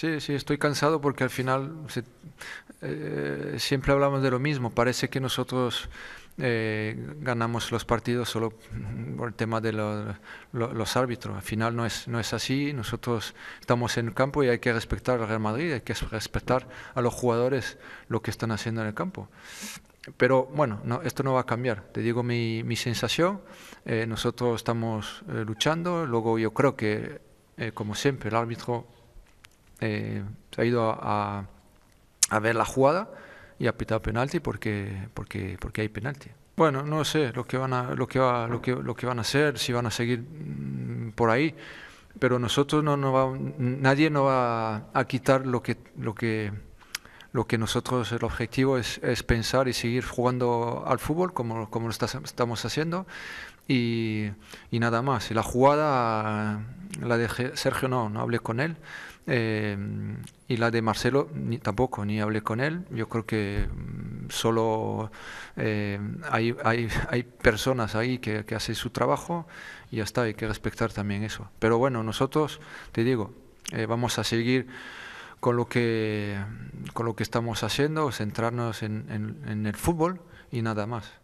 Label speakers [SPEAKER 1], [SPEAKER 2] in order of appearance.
[SPEAKER 1] Sí, sí, estoy cansado porque al final eh, siempre hablamos de lo mismo. Parece que nosotros eh, ganamos los partidos solo por el tema de los árbitros. Al final no es, no es así. Nosotros estamos en el campo y hay que respetar al Real Madrid, hay que respetar a los jugadores lo que están haciendo en el campo. Pero bueno, esto no va a cambiar. Te digo mi, mi sensación. Eh, nosotros estamos luchando. Luego yo creo que, como siempre, el árbitro eh, se ha ido a, ver la jugada y ha pitado penalti porque, porque, porque hay penalti. Bueno, no sé lo que van a, lo que lo que, lo que van a hacer, si van a seguir mm, por ahí, pero nosotros no, no va, nadie nos va a quitar lo que, lo que, lo que nosotros, el objetivo es, pensar y seguir jugando al fútbol como, como lo estamos haciendo y, y, nada más. Y la jugada, la de Sergio no, no hablé con él. Eh, y la de Marcelo ni, tampoco, ni hablé con él. Yo creo que mm, solo eh, hay, hay, hay, personas ahí que, hacen su trabajo y ya está, hay que respetar también eso. Pero bueno, nosotros, te digo, eh, vamos a seguir con lo que, con lo que estamos haciendo, centrarnos en el fútbol y nada más.